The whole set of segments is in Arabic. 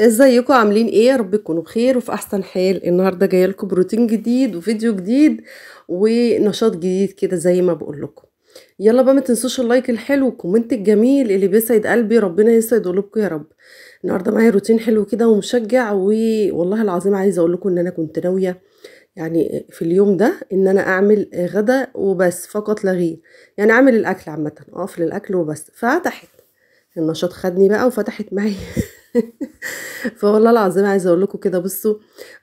ازيكم عاملين ايه يا رب تكونوا بخير وفي احسن حال النهارده جايه لكم بروتين جديد وفيديو جديد ونشاط جديد كده زي ما بقول لكم يلا بقى ما تنسوش اللايك الحلو والكومنت الجميل اللي بيسعد قلبي ربنا يسعد قلوبكم يا رب النهارده معايا روتين حلو كده ومشجع والله العظيم عايزه اقول لكم ان انا كنت ناويه يعني في اليوم ده ان انا اعمل غدا وبس فقط لا غير يعني اعمل الاكل عامه اقفل اه، الاكل وبس فتحت النشاط خدني بقى وفتحت معي فوالله العظيم عايزه اقول لكم كده بصوا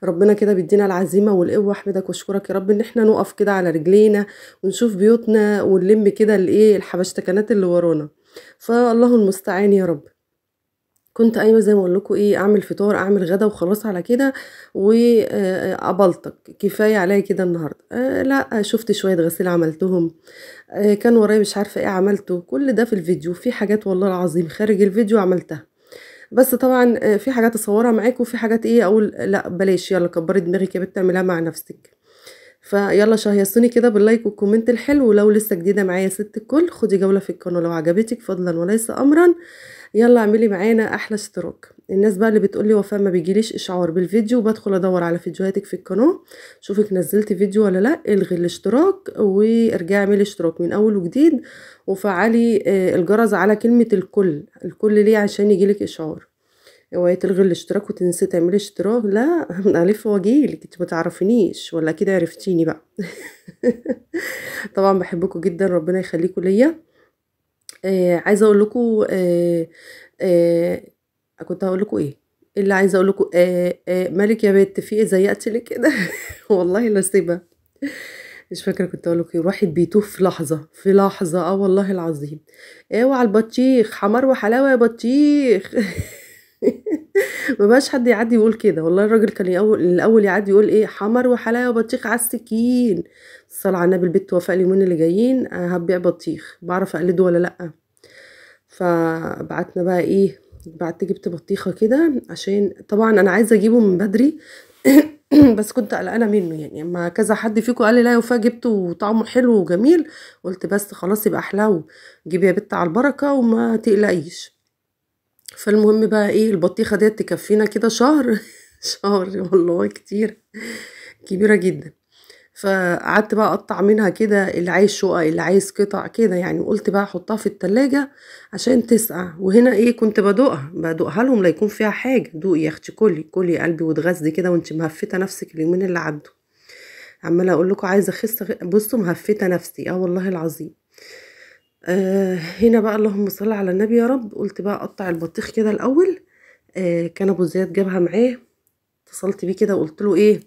ربنا كده بيدينا العزيمه والقوه احمدك واشكرك يا رب ان احنا نقف كده على رجلينا ونشوف بيوتنا ونلم كده الايه الحبشتكنات اللي ورانا فالله المستعان يا رب كنت ايوه زي ما اقول لكم ايه اعمل فطار اعمل غدا وخلاص على كده وابلطك آه، كفايه عليا كده النهارده آه لا شفت شويه غسيل عملتهم آه كان ورايا مش عارفه ايه عملته كل ده في الفيديو في حاجات والله العظيم خارج الفيديو عملتها بس طبعا آه، في حاجات اصورها معاكم وفي حاجات ايه اقول لا بلاش يلا كبري دماغك يا بت مع نفسك فيلا شهيصوني كده باللايك والكومنت الحلو ولو لسه جديده معايا ست الكل خدي جوله في القناه لو عجبتك فضلا وليس امرا يلا اعملي معانا احلى اشتراك الناس بقى اللي بتقولي وفاء ما بيجيليش اشعار بالفيديو بدخل ادور على فيديوهاتك في القناه شوفك نزلتي فيديو ولا لا الغي الاشتراك وارجعي اعملي اشتراك من اول وجديد وفعلي آه، الجرس على كلمه الكل الكل ليه عشان يجيلك اشعار اوعي تلغي الاشتراك وتنسي تعملي اشتراك لا من الف واجيلك انت ما تعرفينيش ولا كده عرفتيني بقى طبعا بحبكم جدا ربنا يخليكم ليا آه عايزه اقول لكم آه آه كنت هقول لكم ايه اللي عايزه اقول لكم آه آه مالك يا بنت في ايه زيقت لي كده والله لا سيبها مش فاكره كنت اقول لكم إيه. الواحد بيتوه في لحظه في لحظه اه والله العظيم اوعى إيه البطيخ حمار وحلاوه يا بطيخ ما بقاش حد يعدي يقول كده والله الراجل كان يقول الاول يعدي يقول ايه حمر وحلايا وبطيخ على السكين الصلاة على النبي البيت توافق اليومين اللي جايين هبيع بطيخ بعرف اقلده ولا لا فبعتنا بقى ايه بعت جبت بطيخه كده عشان طبعا انا عايزه اجيبه من بدري بس كنت قلقانه منه يعني اما كذا حد فيكم قال لي لا يوفا جبته وطعمه حلو وجميل قلت بس خلاص يبقى احلو جيبي يا بت على البركه وما تقلقيش فالمهم بقى إيه البطيخة ديت تكفينا كده شهر شهر والله كتير كبيرة جدا فقعدت بقى اقطع منها كده اللي عايز شقق اللي عايز قطع كده يعني وقلت بقى احطها في التلاجة عشان تسقع وهنا ايه كنت بدوقها بدوقها لهم لا يكون فيها حاجة دوقي يا اختي كلي كلي يا قلبي وتغذي كده وانت مهفتة نفسك اليومين اللي عدوا عمالة اقول لكم عايزة اخس بصوا مهفتة نفسي اه والله العظيم آه هنا بقى اللهم صل على النبي يا رب قلت بقى اقطع البطيخ كده الاول آه كان ابو زياد جابها معاه اتصلت بيه كده وقلت له ايه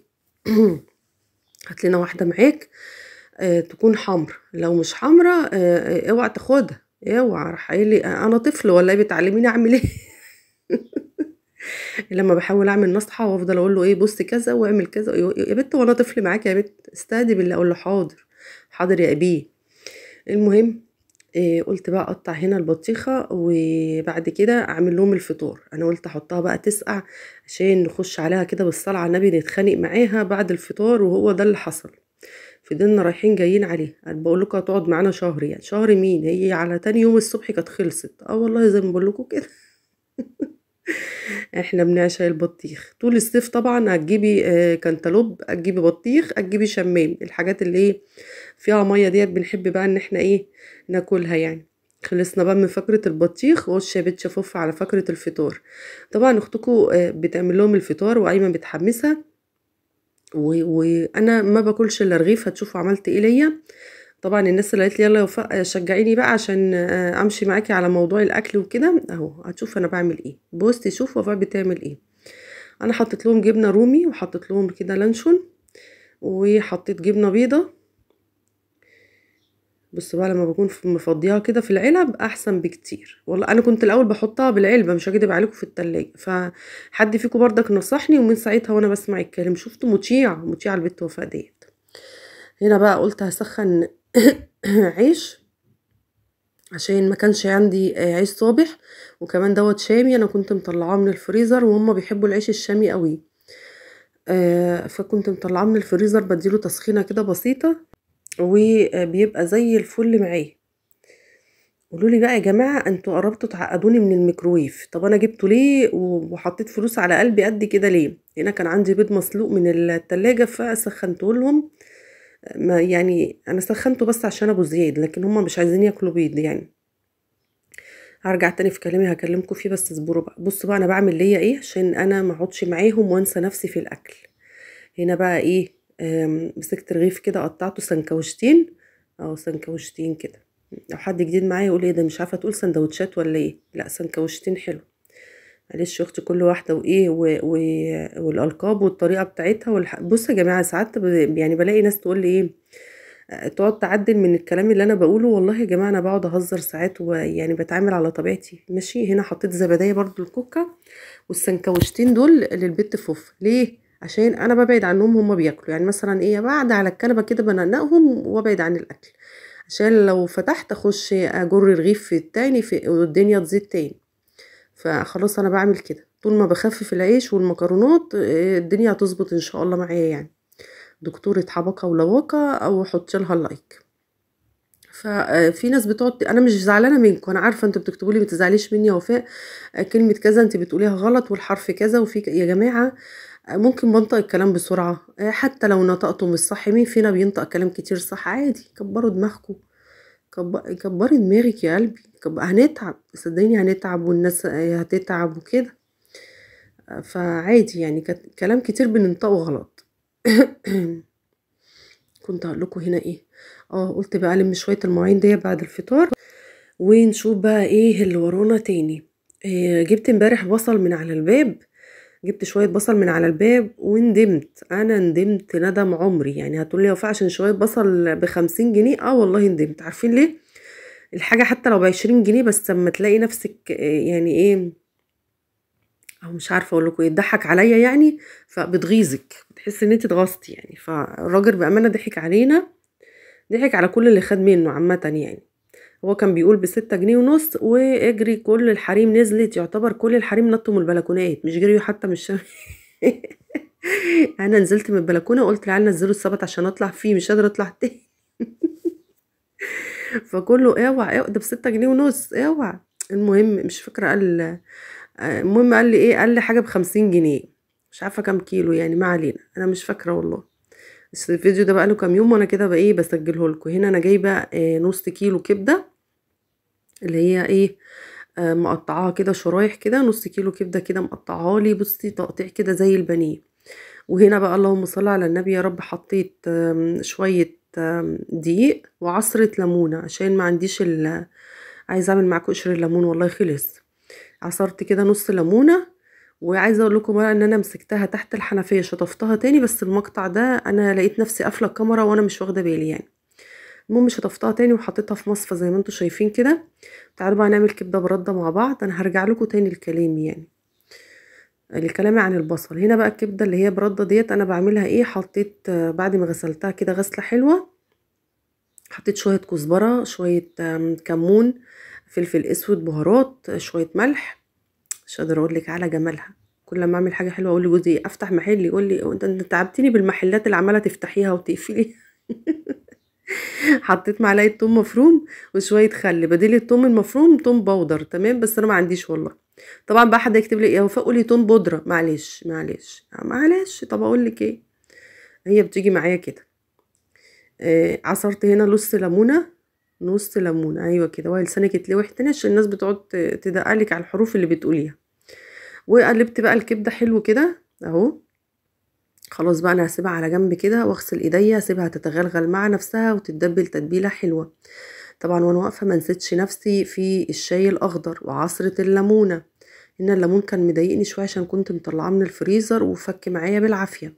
هات لنا واحده معاك آه تكون حمرا لو مش حمرا آه, آه، اوعى تاخدها اوعى راح لي انا طفل ولا ايه بتعلميني اعمل ايه لما بحاول اعمل نصحه وافضل اقول له ايه بص كذا واعمل كذا يا بت وانا طفل معاك يا بنت استهدي بالله اقول له حاضر حاضر يا ابيه المهم آه، قلت بقى اقطع هنا البطيخه وبعد كده اعمل لهم الفطور انا قلت احطها بقى تسقع عشان نخش عليها كده بالصلاه على النبي نتخانق معاها بعد الفطار وهو ده اللي حصل فضلنا رايحين جايين عليها بقول لكم هتقعد معانا شهر يعني شهر مين هي على تاني يوم الصبح كانت خلصت اه والله زي ما بقول لكم كده احنا بنعشق البطيخ طول الصيف طبعا هتجيبي آه، كنتالوب هتجيبي بطيخ هتجيبي شمام الحاجات اللي ايه فيها ميه ديت بنحب بقى ان احنا ايه ناكلها يعني خلصنا بقى من فقرة البطيخ وش يا شفوف على فقرة الفطار طبعا اختكم آه، بتعمل لهم الفطار وايمن بتحمسها وانا ما باكلش الا رغيف هتشوفوا عملت ايه ليا طبعا الناس اللي قالت لي يلا وفاء آه، شجعيني بقى عشان آه، امشي معاكي على موضوع الاكل وكده اهو هتشوف انا بعمل ايه بوستي شوف وفاء بتعمل ايه انا حطيت لهم جبنه رومي وحطيت لهم كده لانشون وحطيت جبنه بيضه بص بقى لما بكون مفضيها كده في العلب احسن بكتير والله انا كنت الاول بحطها بالعلبه مش هكدب عليكم في التلاجة فحد فيكم بردك نصحني ومن ساعتها وانا بسمع الكلام شفت مطيع مطيع البت وفاء ديت هنا بقى قلت هسخن عيش عشان ما كانش عندي آه، عيش صابح وكمان دوت شامي انا كنت مطلعاه من الفريزر وهم بيحبوا العيش الشامي قوي آه فكنت مطلعاه من الفريزر بديله تسخينه كده بسيطه وبيبقى زي الفل معاه قولوا لي بقى يا جماعه انتوا قربتوا تعقدوني من الميكرويف طب انا جبته ليه وحطيت فلوس على قلبي قد كده ليه هنا كان عندي بيض مسلوق من التلاجة فسخنته لهم ما يعني انا سخنته بس عشان ابو زياد لكن هما مش عايزين ياكلوا بيض يعني هرجع تاني في كلامي هكلمكم فيه بس اصبروا بقى بصوا بقى انا بعمل ليا ايه عشان انا ما اقعدش معاهم وانسى نفسي في الاكل هنا بقى ايه مسكت رغيف كده قطعته سنكوشتين او اه، سنكوشتين كده لو حد جديد معايا يقول ايه ده مش عارفه تقول سندوتشات ولا ايه لا سنكوشتين حلو معلش اختي كل واحده وايه و... و... والالقاب والطريقه بتاعتها والح... بصوا يا جماعه ساعات ب... يعني بلاقي ناس تقول لي ايه آه، تقعد تعدل من الكلام اللي انا بقوله والله يا جماعه انا بقعد اهزر ساعات ويعني بتعامل على طبيعتي ماشي هنا حطيت زبديه برضو الكوكه والسنكوشتين دول للبيت فوف ليه عشان انا ببعد عنهم هما بياكلوا يعني مثلا ايه بعد على الكنبه كده بنقنقهم وابعد عن الاكل عشان لو فتحت اخش اجر رغيف في التاني في الدنيا تزيد تاني فخلاص انا بعمل كده طول ما بخفف العيش والمكرونات الدنيا هتظبط ان شاء الله معايا يعني دكتورة حبقة ولواقة او حط لها اللايك ففي ناس بتقعد انا مش زعلانه منكم انا عارفه انتوا بتكتبوا لي ما تزعليش مني يا وفاء كلمه كذا انت بتقوليها غلط والحرف كذا وفي يا جماعه ممكن بنطق الكلام بسرعة آه، حتى لو نطقته مش صح مين فينا بينطق كلام كتير صح عادي كبروا دماغكم كبري دماغك يا قلبي هنتعب صدقيني هنتعب والناس آه، هتتعب وكده آه، فعادي يعني كلام كتير بننطقه غلط كنت هقول لكم هنا ايه اه قلت بقى الم شويه المواعين دي بعد الفطار ونشوف بقى ايه اللي ورانا تاني إيه جبت امبارح بصل من على الباب جبت شوية بصل من على الباب وندمت أنا ندمت ندم عمري يعني هتقولي وفاء عشان شوية بصل بخمسين جنيه اه والله ندمت عارفين ليه الحاجة حتى لو بعشرين جنيه بس لما تلاقي نفسك يعني ايه او مش عارفه اقول لكم ايه عليا يعني فبتغيظك بتحس ان انت اتغاظتي يعني فالراجل بامانه ضحك علينا ضحك على كل اللي خد منه عامه يعني هو كان بيقول بستة جنيه ونص واجري كل الحريم نزلت يعتبر كل الحريم نطوا من البلكونات مش جريوا حتى من الشمس انا نزلت من البلكونه وقلت للعيال نزلوا السبت عشان اطلع فيه مش قادره اطلع تاني فكله اوعى اوعى ده بستة جنيه ونص اوعى المهم مش فاكره قال المهم قال لي ايه قال لي حاجه بخمسين جنيه مش عارفه كام كيلو يعني ما علينا انا مش فاكره والله بس الفيديو ده بقاله كام يوم وانا كده بقى ايه بسجله لكم هنا انا جايبه آه، نص كيلو كبده اللي هي ايه آه، مقطعاها كده شرايح كده نص كيلو كبده كده مقطعاها لي بصي تقطيع كده زي البانيه وهنا بقى اللهم صل على النبي يا رب حطيت شويه دقيق وعصره ليمونه عشان ما عنديش ال... عايزه اعمل معاكم قشر الليمون والله خلص عصرت كده نص ليمونه وعايزه اقول لكم بقى ان انا مسكتها تحت الحنفيه شطفتها تاني بس المقطع ده انا لقيت نفسي قافله الكاميرا وانا مش واخده بالي يعني المهم شطفتها تاني وحطيتها في مصفى زي ما انتم شايفين كده تعالوا بقى نعمل كبده برده مع بعض انا هرجع لكم تاني الكلام يعني الكلام عن البصل هنا بقى الكبده اللي هي برده ديت انا بعملها ايه حطيت بعد ما غسلتها كده غسله حلوه حطيت شويه كزبره شويه كمون فلفل اسود بهارات شويه ملح مش قادره اقول لك على جمالها كل لما اعمل حاجه حلوه اقول لجوزي افتح محل يقول لي انت تعبتني بالمحلات اللي عماله تفتحيها وتقفليها حطيت معلقه توم مفروم وشويه خل بديل التوم المفروم توم بودر تمام بس انا ما عنديش والله طبعا بقى حد يكتب لي يا إيه؟ وفاء قولي توم بودره معلش معلش معلش طب اقول لك ايه هي بتيجي معايا كده آه عصرت هنا نص ليمونه نص ليمونه ايوه كده وهي لسانك يتلوح تاني عشان الناس بتقعد تدقلك على الحروف اللي بتقوليها وقلبت بقى الكبده حلو كده اهو خلاص بقى انا هسيبها على جنب كده واغسل ايديا اسيبها تتغلغل مع نفسها وتتدبل تتبيله حلوه طبعا وانا واقفه ما نسيتش نفسي في الشاي الاخضر وعصره الليمونه ان الليمون كان مضايقني شويه عشان كنت مطلعاه من الفريزر وفك معايا بالعافيه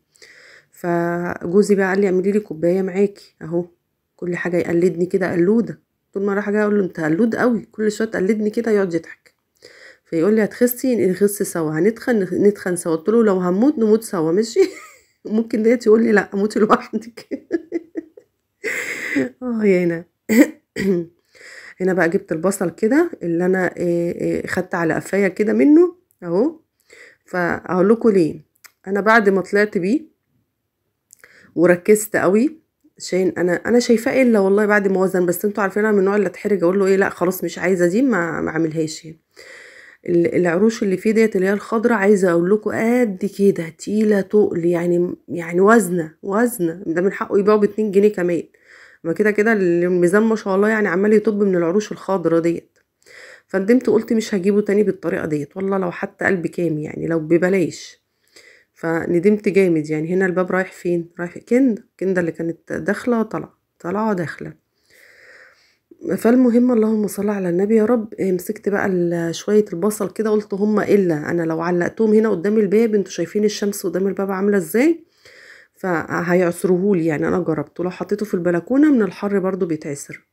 فجوزي بقى قال لي اعملي لي كوبايه معاكي اهو كل حاجه يقلدني كده قلوده طول ما راح جاي اقول له انت قلود قوي كل شويه تقلدني كده يقعد يضحك فيقول لي هتخسي نخس سوا هنتخن نتخن سوا قلت له لو هموت نموت سوا ماشي ممكن ديت يقول لي لا اموتي لوحدك اه هنا هنا بقى جبت البصل كده اللي انا آه، آه، خدت على قفايه كده منه اهو فاقول لكم ليه انا بعد ما طلعت بيه وركزت قوي عشان انا انا شايفاه الا والله بعد ما وزن بس انتوا عارفين انا من النوع اللي اتحرج اقول له ايه لا خلاص مش عايزه دي ما ما اعملهاش يعني العروش اللي فيه ديت اللي هي الخضرة عايزة اقول لكم قد كده تقيلة تقل يعني يعني وزنة وزنة ده من حقه يبيعه باتنين جنيه كمان ما كده كده الميزان ما شاء الله يعني عمال يطب من العروش الخضرة ديت فندمت قلت مش هجيبه تاني بالطريقة ديت والله لو حتى قلبي كام يعني لو ببلاش فندمت جامد يعني هنا الباب رايح فين رايح كندا كندا اللي كانت داخلة طلع طالعة داخلة فالمهم اللهم صل على النبي يا رب إيه، مسكت بقى شويه البصل كده قلت هما الا انا لو علقتهم هنا قدام الباب انتوا شايفين الشمس قدام الباب عامله ازاي فهيعصرهولي يعني انا جربته لو حطيته في البلكونه من الحر برضو بيتعسر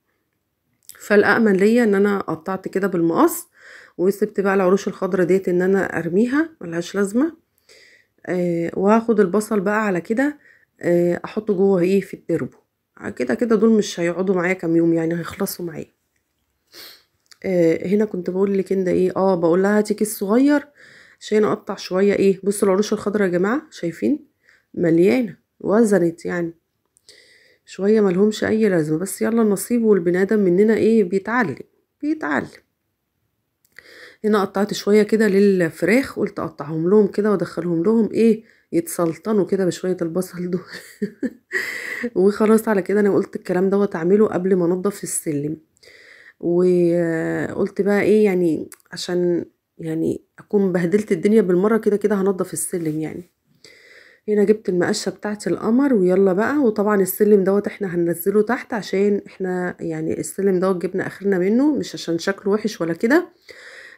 فالأأمن ليا ان انا قطعت كده بالمقص وسبت بقى العروش الخضرة ديت ان انا ارميها ملهاش لازمه آه وهاخد البصل بقى على كده آه احطه جوه ايه في التربو كده كده دول مش هيقعدوا معايا كام يوم يعني هيخلصوا معايا آه هنا كنت بقول ده ايه اه بقول لها هاتي كيس صغير عشان اقطع شويه ايه بصوا العروش الخضراء يا جماعه شايفين مليانه وزنت يعني شويه ملهمش اي لازمه بس يلا النصيب والبني ادم مننا ايه بيتعلم بيتعلم هنا قطعت شويه كده للفراخ قلت اقطعهم لهم كده وادخلهم لهم ايه يتسلطنوا كده بشويه البصل دول وخلاص على كده انا قلت الكلام دوت اعمله قبل ما انضف السلم وقلت بقى ايه يعني عشان يعني اكون بهدلت الدنيا بالمره كده كده هنضف السلم يعني هنا جبت المقشه بتاعت القمر ويلا بقى وطبعا السلم دوت احنا هننزله تحت عشان احنا يعني السلم دوت جبنا اخرنا منه مش عشان شكله وحش ولا كده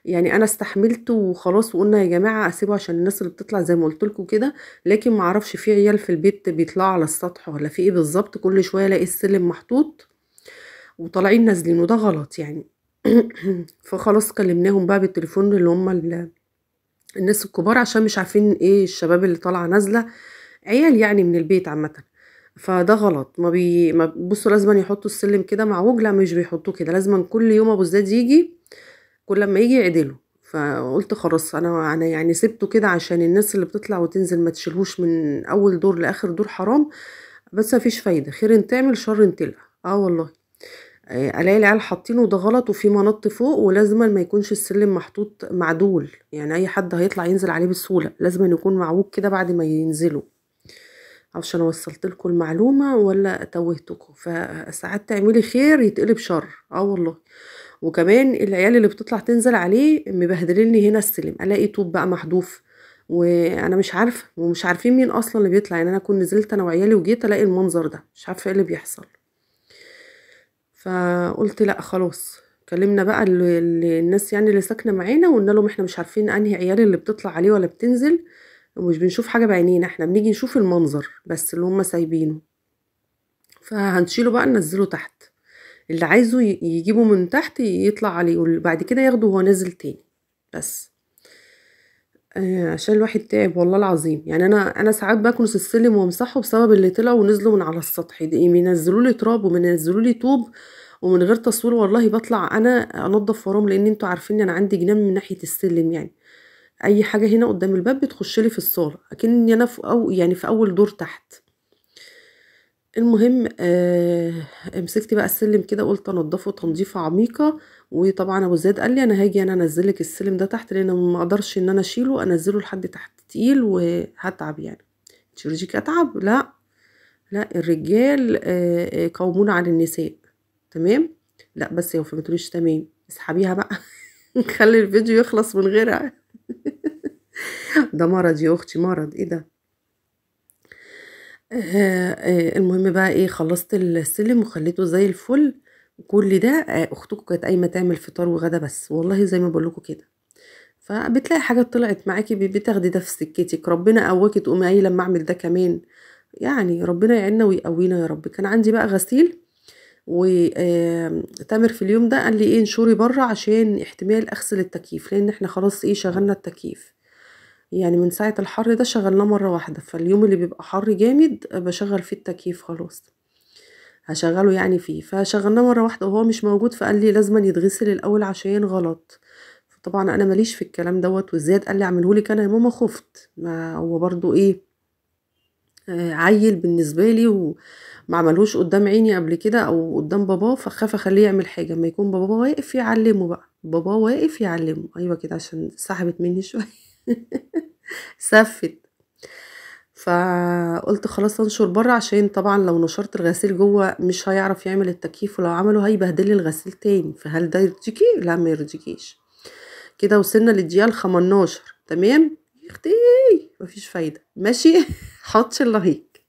يعني انا استحملت وخلاص وقلنا يا جماعه اسيبه عشان الناس اللي بتطلع زي ما قلت لكم كده لكن ما اعرفش في عيال في البيت بيطلعوا على السطح ولا في ايه بالظبط كل شويه الاقي السلم محطوط وطالعين نازلين وده غلط يعني فخلاص كلمناهم بقى بالتليفون اللي هم الناس الكبار عشان مش عارفين ايه الشباب اللي طالعه نازله عيال يعني من البيت عامه فده غلط ما بي ما بصوا لازم يحطوا السلم كده معوج لا مش بيحطوه كده لازم كل يوم ابو زياد يجي كل ما يجي يعدله فقلت خلاص انا انا يعني سبته كده عشان الناس اللي بتطلع وتنزل ما تشيلهوش من اول دور لاخر دور حرام بس مفيش فايده خير ان تعمل شر ان تلقى اه والله آه، الاقي العيال حاطينه ده غلط وفي منط فوق ولازما ما يكونش السلم محطوط معدول يعني اي حد هيطلع ينزل عليه بسهوله لازما يكون معوج كده بعد ما ينزلوا عشان وصلت لكم المعلومه ولا توهتكم فساعات تعملي خير يتقلب شر اه والله وكمان العيال اللي بتطلع تنزل عليه مبهدلني هنا السلم الاقي طوب بقى محذوف وانا مش عارفه ومش عارفين مين اصلا اللي بيطلع يعني انا كنت نزلت انا وعيالي وجيت الاقي المنظر ده مش عارفه ايه اللي بيحصل فقلت لا خلاص كلمنا بقى اللي الناس يعني اللي ساكنه معانا وقلنا لهم احنا مش عارفين انهي عيال اللي بتطلع عليه ولا بتنزل ومش بنشوف حاجه بعينينا احنا بنيجي نشوف المنظر بس اللي هم سايبينه فهنشيله بقى ننزله تحت اللي عايزه يجيبه من تحت يطلع عليه وبعد كده ياخده وهو نازل تاني بس آه، عشان الواحد تعب والله العظيم يعني انا انا ساعات بكنس السلم وامسحه بسبب اللي طلعوا ونزلوا من على السطح ده إيه، ينزلوا لي تراب ومنزلوا لي طوب ومن غير تصوير والله بطلع انا انضف وراهم لان انتوا عارفين انا عندي جنان من ناحيه السلم يعني اي حاجه هنا قدام الباب بتخش لي في الصاله اكن انا في أو يعني في اول دور تحت المهم آه مسكت بقى السلم كده قلت انضفه تنظيفه عميقه وطبعا ابو زيد قال لي انا هاجي انا انزلك السلم ده تحت لان ما اقدرش ان انا اشيله انزله لحد تحت تقيل وهتعب يعني تشيرجيك اتعب لا لا الرجال آه،, آه قومون على النساء تمام لا بس لو فهمتونيش تمام اسحبيها بقى خلي الفيديو يخلص من غيرها ده مرض يا اختي مرض ايه ده آه، آه، المهم بقى إيه، خلّصت السلِّم وخلّيته زي الفُل، وكل ده آآ آه، أختكم كانت قايمة تعمل فطار وغدا بس، والله زي ما بقول كده، فبتلاقي حاجات طلعت معاكي بتاخدي ده في سكتِك، ربنا قواكي تقومي إيه لمّا أعمل ده كمان، يعني ربنا يعيننا ويقوّينا يا رب، كان عندي بقى غسيل وآمم تامر في اليوم ده قال لي إيه انشُري برّه عشان احتمال أغسل التكييف، لإن إحنا خلاص إيه شغّلنا التكييف. يعني من ساعة الحر ده شغلناه مرة واحدة فاليوم اللي بيبقى حر جامد بشغل فيه التكييف خلاص هشغله يعني فيه فشغلناه مرة واحدة وهو مش موجود فقال لي لازما يتغسل الأول عشان غلط طبعا انا ماليش في الكلام دوت والزياد قال لي اعملهولك انا يا ماما خفت ما هو برضو ايه آه عيل بالنسبه لي وما عملوش قدام عيني قبل كده او قدام باباه فخاف اخليه يعمل حاجه ما يكون بابا واقف يعلمه بقى بابا واقف يعلمه ايوه كده عشان سحبت مني شويه سفت فقلت خلاص انشر بره عشان طبعا لو نشرت الغسيل جوه مش هيعرف يعمل التكييف ولو عمله هيبهدل لي الغسيل تاني فهل ده يرضيكي لا ما يرضيكيش كده وصلنا للدقيقه 15 18 تمام يا اختي مفيش فايده ماشي حطش اللايك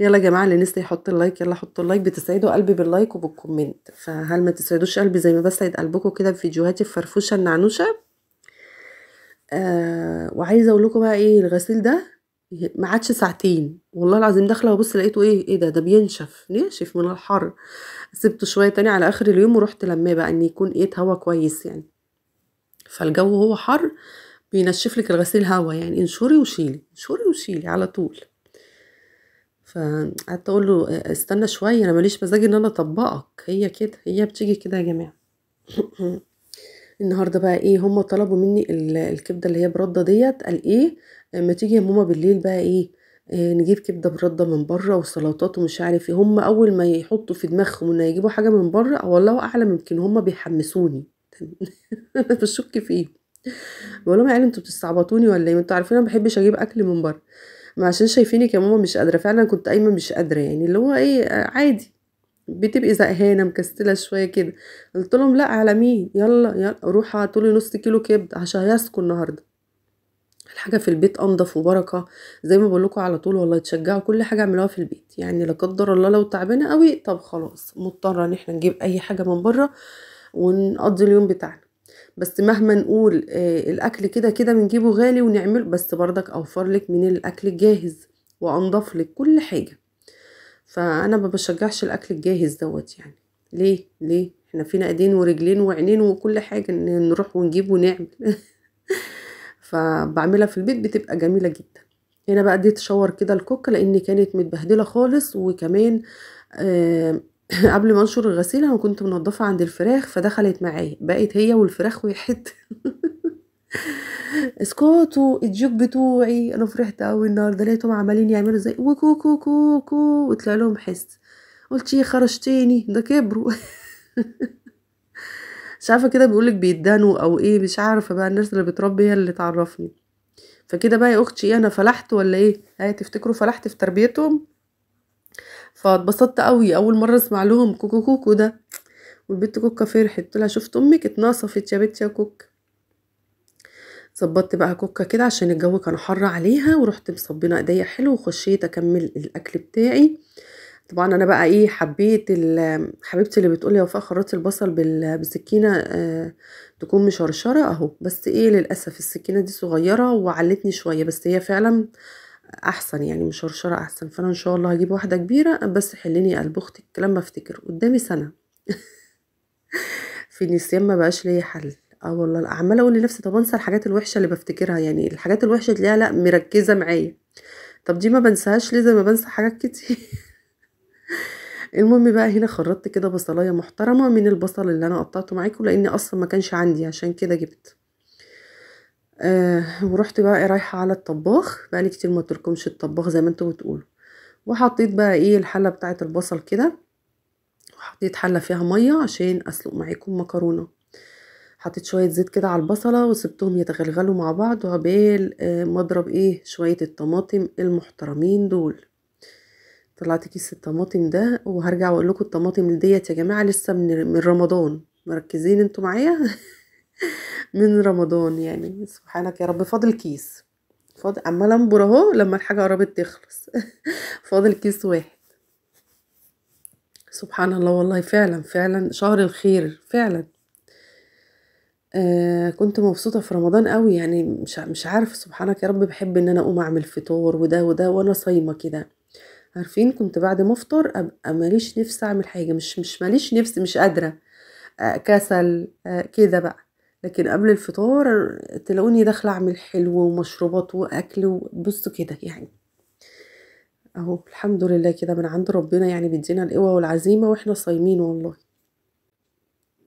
يلا يا جماعه اللي نسي يحط اللايك يلا حطوا اللايك بتسعدوا قلبي باللايك وبالكومنت فهل ما تسعدوش قلبي زي ما بسعد قلبكم كده بفيديوهاتي الفرفوشه النعنوشه آه وعايزه اقول لكم بقى ايه الغسيل ده ما عادش ساعتين والله العظيم داخله ببص لقيته ايه ايه ده ده بينشف ناشف من الحر سبته شويه تاني على اخر اليوم ورحت لماه بقى ان يكون ايه هوا كويس يعني فالجو هو حر بينشف لك الغسيل هوا يعني انشري وشيلي انشري وشيلي على طول فقعدت اقول له آه، استنى شويه انا ماليش مزاج ان انا اطبقك هي كده هي بتيجي كده يا جماعه النهارده بقى ايه هما طلبوا مني الكبده اللي هي برده ديت قال ايه ما تيجي يا ماما بالليل بقى ايه آه، نجيب كبده برده من بره وسلطات ومش عارف ايه هما اول ما يحطوا في دماغهم ان يجيبوا حاجه من بره والله اعلم يمكن هما بيحمسوني بشك فيه بقول لهم يا عيال انتوا بتستعبطوني ولا ايه انتوا عارفين انا ما بحبش اجيب اكل من بره ما عشان شايفينك يا ماما مش قادره فعلا كنت قايمه مش قادره يعني اللي هو ايه آه، عادي بتبقي زهقانه مكسله شويه كده قلت لهم لا على مين يلا يلا روح هاتولي نص كيلو كبد عشان هيسكوا النهارده الحاجه في البيت انضف وبركه زي ما بقول لكم على طول والله تشجعوا كل حاجه اعملوها في البيت يعني لا قدر الله لو تعبانه قوي طب خلاص مضطره ان احنا نجيب اي حاجه من بره ونقضي اليوم بتاعنا بس مهما نقول آه الاكل كده كده بنجيبه غالي ونعمله بس بردك اوفر لك من الاكل الجاهز وانضف لك كل حاجه فانا ما بشجعش الاكل الجاهز دوت يعني ليه ليه احنا فينا ايدين ورجلين وعينين وكل حاجه نروح ونجيب ونعمل فبعملها في البيت بتبقى جميله جدا هنا بقى اديت شاور كده الكوك لان كانت متبهدله خالص وكمان آه قبل ما انشر الغسيل انا كنت منضفه عند الفراخ فدخلت معايا بقت هي والفراخ واحد اسكتوا الجوك بتوعي انا فرحت قوي النهارده لقيتهم عمالين يعملوا زي وكو كو كو كو وطلع لهم حس قلت ايه خرجتيني ده كبروا مش عارفه كده بيقولك بيدانوا او ايه مش عارفه بقى الناس اللي بتربي هي اللي تعرفني فكده بقى يا اختي ايه انا فلحت ولا ايه هاي تفتكروا فلحت في تربيتهم فاتبسطت قوي اول مره اسمع لهم كوكو كوكو ده والبنت كوكا فرحت قلت لها شفت امك اتنصفت يا بنت يا كوكا ظبطت بقى كوكه كده عشان الجو كان حر عليها ورحت مصبينه ايديا حلو وخشيت اكمل الاكل بتاعي طبعا انا بقى ايه حبيت حبيبتي اللي بتقولي يا وفاء خرطي البصل بالسكينه آه، تكون مشرشره اهو بس ايه للاسف السكينه دي صغيره وعلتني شويه بس هي فعلا احسن يعني مشرشره احسن فانا ان شاء الله هجيب واحده كبيره بس حليني قلب اختك لما افتكر قدامي سنه في النسيان ما بقاش ليا حل اه والله عماله اقول لنفسي طب انسى الحاجات الوحشه اللي بفتكرها يعني الحاجات الوحشه تلاقيها لا مركزه معايا طب دي ما بنساهاش ليه زي ما بنسى حاجات كتير المهم بقى هنا خرطت كده بصلايه محترمه من البصل اللي انا قطعته معاكم لان اصلا ما كانش عندي عشان كده جبت آه ورحت بقى رايحه على الطباخ بقى لي كتير ما تركمش الطباخ زي ما انتوا بتقولوا وحطيت بقى ايه الحله بتاعه البصل كده وحطيت حله فيها ميه عشان اسلق معاكم مكرونه حطيت شويه زيت كده على البصله وسبتهم يتغلغلوا مع بعض وعبال آه، ما اضرب ايه شويه الطماطم المحترمين دول طلعت كيس الطماطم ده وهرجع اقول لكم الطماطم ديت يا جماعه لسه من رمضان مركزين انتوا معايا من رمضان يعني سبحانك يا رب فاضل كيس فاضل اما انبر اهو لما الحاجه قربت تخلص فاضل كيس واحد سبحان الله والله فعلا فعلا شهر الخير فعلا آه، كنت مبسوطة في رمضان أوي، يعني مش مش عارفة سبحانك يا رب بحب إن أنا أقوم أعمل فطار وده وده وأنا صايمة كده، عارفين كنت بعد ما أفطر أبقى ماليش نِفْس أعمل حاجة مش مش ماليش نِفْس مش قادرة، آه، كسل آه، كده بقى، لكن قبل الفطار تلاقوني داخلة أعمل حلو ومشروبات وأكل وبُصّوا كده يعني، أهو الحمد لله كده من عند ربنا يعني بيدينا القوة والعزيمة وإحنا صايمين والله.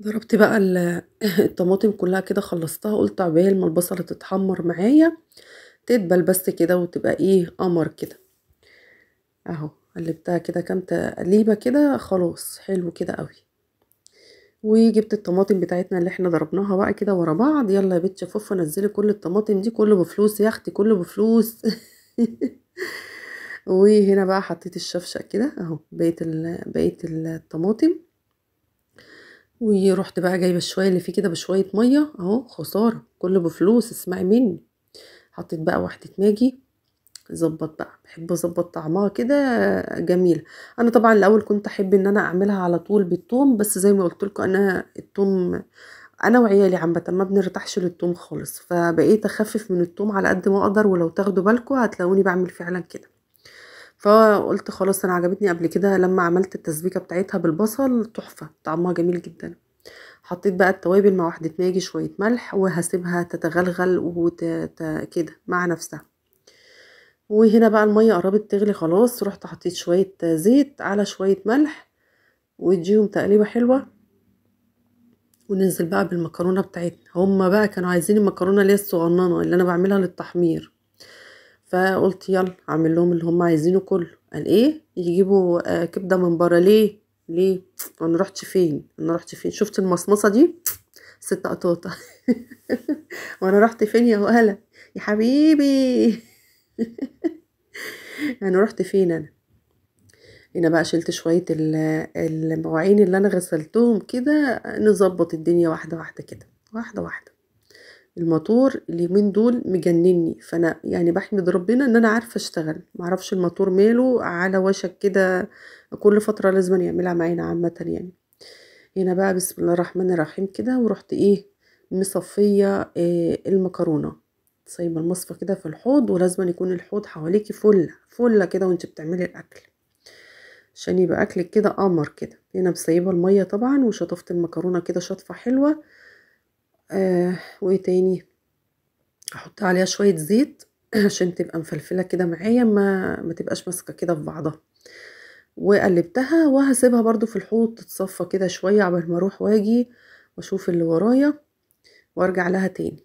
ضربت بقى الطماطم كلها كده خلصتها قلت عبال ما البصلة تتحمر معايا تدبل بس كده وتبقى ايه قمر كده اهو قلبتها كده كام تقليبة كده خلاص حلو كده قوي وجبت الطماطم بتاعتنا اللي احنا ضربناها بقى كده ورا بعض يلا يا بنت شفوفة نزلي كل الطماطم دي كله بفلوس يا اختي كله بفلوس وهنا بقى حطيت الشفشق كده اهو بقيت بقيت الطماطم ورحت بقى جايبه الشويه اللي فيه كده بشويه ميه اهو خساره كله بفلوس اسمعي مني حطيت بقى واحده ماجي ظبط بقى بحب اظبط طعمها كده جميله انا طبعا الاول كنت احب ان انا اعملها على طول بالثوم بس زي ما قلت لكم انا الثوم انا وعيالي عامه ما بنرتاحش للثوم خالص فبقيت اخفف من الثوم على قد ما اقدر ولو تاخدوا بالكم هتلاقوني بعمل فعلا كده فقلت خلاص انا عجبتني قبل كده لما عملت التسبيكه بتاعتها بالبصل تحفه طعمها جميل جدا حطيت بقى التوابل مع واحده ماجي شويه ملح وهسيبها تتغلغل كده مع نفسها وهنا بقى الميه قربت تغلي خلاص رحت حطيت شويه زيت على شويه ملح واديهم تقليبه حلوه وننزل بقى بالمكرونه بتاعتنا هما بقى كانوا عايزين المكرونه اللي هي الصغننه اللي انا بعملها للتحمير فقلت يلا اعمل لهم اللي هم عايزينه كله قال ايه يجيبوا آه، كبده من بره ليه ليه انا رحت فين انا رحت فين شفت المصمصه دي ست قطاطه وانا رحت فين يا وهلا يا حبيبي انا رحت فين انا هنا بقى شلت شويه المواعين اللي انا غسلتهم كده نظبط الدنيا واحده واحده كده واحده واحده الماتور اليومين دول مجنني فانا يعني بحمد ربنا ان انا عارفه اشتغل معرفش الماتور ماله على وشك كده كل فتره لازم يعملها معانا عامه يعني هنا بقى بسم الله الرحمن الرحيم كده ورحت ايه مصفيه إيه المكرونه سايبه المصفى كده في الحوض ولازم يكون الحوض حواليكي فله فله كده وانت بتعملي الاكل عشان يبقى اكلك كده قمر كده هنا بسيبه الميه طبعا وشطفت المكرونه كده شطفه حلوه آه وايه تاني احط عليها شويه زيت عشان تبقى مفلفله كده معايا ما ما تبقاش ماسكه كده في بعضها وقلبتها وهسيبها برضو في الحوض تتصفى كده شويه قبل ما اروح واجي واشوف اللي ورايا وارجع لها تاني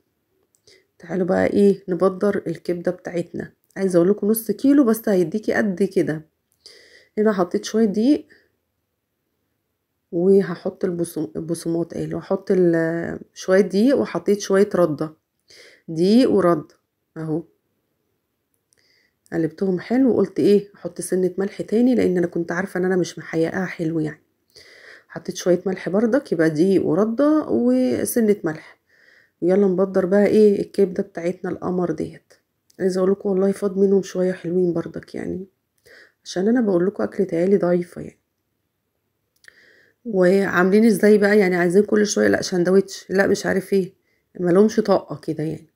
تعالوا بقى ايه نبدر الكبده بتاعتنا عايزه اقول لكم نص كيلو بس هيديكي قد كده هنا حطيت شويه دقيق وهحط البصمات اهي يعني وهحط شوية دقيق وحطيت شوية ردة دقيق ورد اهو قلبتهم حلو وقلت ايه احط سنة ملح تاني لان انا كنت عارفة ان انا مش محيقها حلو يعني حطيت شوية ملح بردك يبقى دقيق وردة وسنة ملح يلا نبدر بقى ايه الكبدة بتاعتنا القمر ديت عايزة اقول لكم والله فاض منهم شوية حلوين بردك يعني عشان انا بقول لكم اكلة تهيالي ضعيفة يعني وعاملين إزاي بقى يعني عايزين كل شوية لأ سندوتش لأ مش عارف إيه لهمش طاقة كده يعني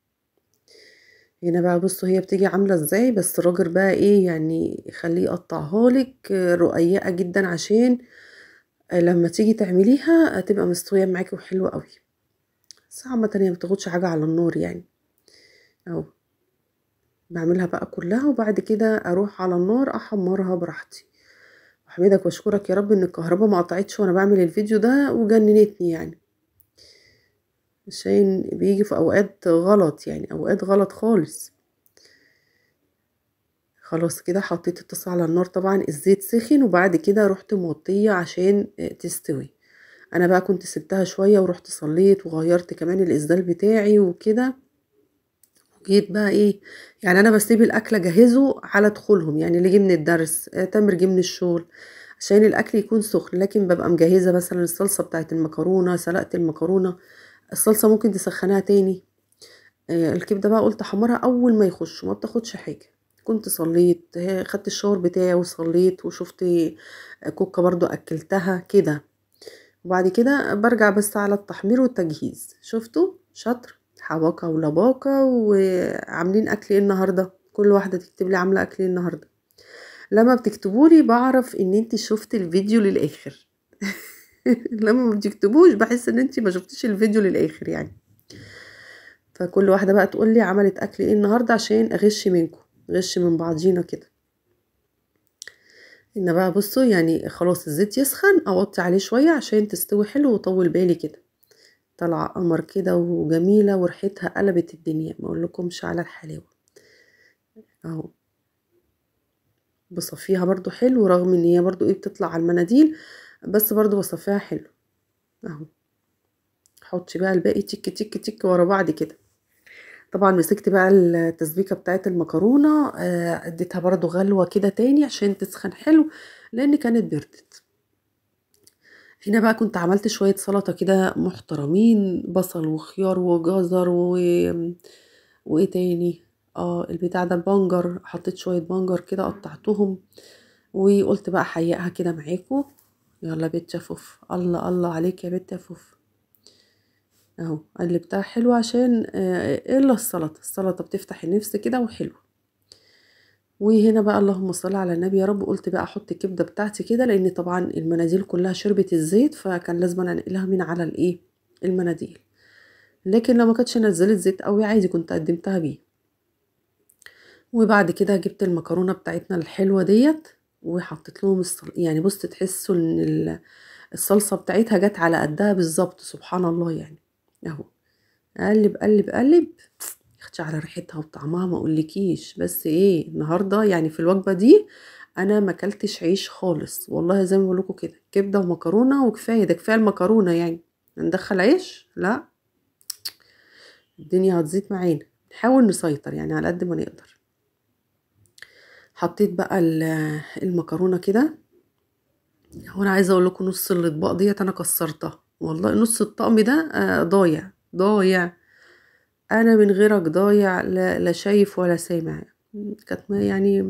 هنا بقى بصوا هي بتيجي عاملة إزاي بس الراجل بقى إيه يعني خليه يقطعها لك رقيقة جدا عشان لما تيجي تعمليها هتبقى مستوية معاكي وحلوة قوي بس عامة هي مبتاخدش حاجة على النار يعني اهو بعملها بقى كلها وبعد كده اروح على النار احمرها براحتي احمدك واشكرك يا رب ان الكهرباء ما قطعتش وانا بعمل الفيديو ده وجننتني يعني عشان بيجي في اوقات غلط يعني اوقات غلط خالص خلاص كده حطيت الطاسة على النار طبعا الزيت سخن وبعد كده رحت موطية عشان آه، تستوي انا بقى كنت سبتها شوية ورحت صليت وغيرت كمان الاسدال بتاعي وكده جيت بقى ايه يعني انا بسيب الاكل اجهزه على دخولهم يعني اللي جه من الدرس تامر جه من الشغل عشان الاكل يكون سخن لكن ببقى مجهزه مثلا الصلصه بتاعه المكرونه سلقت المكرونه الصلصه ممكن تسخنها تاني آه، الكبده بقى قلت احمرها اول ما يخش ما بتاخدش حاجه كنت صليت آه، خدت الشاور بتاعي وصليت وشفت آه، كوكه برضو اكلتها كده وبعد كده برجع بس على التحمير والتجهيز شفتوا شطر حواقة ولباقة وعاملين أكل إيه النهاردة كل واحدة تكتب لي عاملة أكل إيه النهاردة لما بتكتبولي بعرف إن أنت شفت الفيديو للآخر لما ما بتكتبوش بحس إن أنت ما شفتيش الفيديو للآخر يعني فكل واحدة بقى تقول لي عملت أكل إيه النهاردة عشان أغش منكم غش من بعضينا كده ان بقى بصوا يعني خلاص الزيت يسخن اوطي عليه شويه عشان تستوي حلو وطول بالي كده طالعة قمر كده وجميلة وريحتها قلبت الدنيا ما اقولكمش على الحلاوة اهو بصفيها برضو حلو رغم ان هي برضو ايه بتطلع على المناديل بس برضو بصفيها حلو اهو حطي بقى الباقي تك تك تك ورا بعض كده طبعا مسكت بقى التسبيكه بتاعت المكرونه آه، اديتها برضو غلوه كده تاني عشان تسخن حلو لان كانت بردت هنا بقى كنت عملت شوية سلطة كده محترمين بصل وخيار وجزر و... وايه تاني اه البتاع ده البنجر حطيت شوية بنجر كده قطعتهم وقلت بقى حيقها كده معاكو يلا بيت شفوف الله الله عليك يا بيت شفوف اهو قلبتها حلو عشان آه، الا السلطه السلطه بتفتح النفس كده وحلوه وهنا بقى اللهم صل على النبي يا رب قلت بقى احط الكبده بتاعتي كده لان طبعا المناديل كلها شربت الزيت فكان لازم انقلها من على الايه المناديل لكن لو ما كانتش نزلت زيت قوي عادي كنت قدمتها بيه وبعد كده جبت المكرونه بتاعتنا الحلوه ديت وحطيت لهم الصل... يعني بص تحسوا ان الصلصه بتاعتها جت على قدها بالظبط سبحان الله يعني اهو قلب قلب قلب اختي على ريحتها وطعمها ما اقولكيش بس ايه النهارده يعني في الوجبه دي انا ما اكلتش عيش خالص والله زي ما بقول لكم كده كبده ومكرونه وكفايه ده كفايه المكرونه يعني ندخل عيش لا الدنيا هتزيد معانا نحاول نسيطر يعني على قد ما نقدر حطيت بقى المكرونه كده هو انا عايزه اقول لكم نص الاطباق ديت انا كسرتها والله نص الطقم ده آه، ضايع ضايع أنا من غيرك ضايع لا, شايف ولا سامع كانت يعني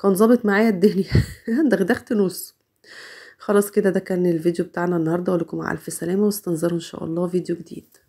كان ظابط معايا الدنيا دغدغت نص خلاص كده ده كان الفيديو بتاعنا النهارده اقول لكم على الف سلامه واستنظروا ان شاء الله فيديو جديد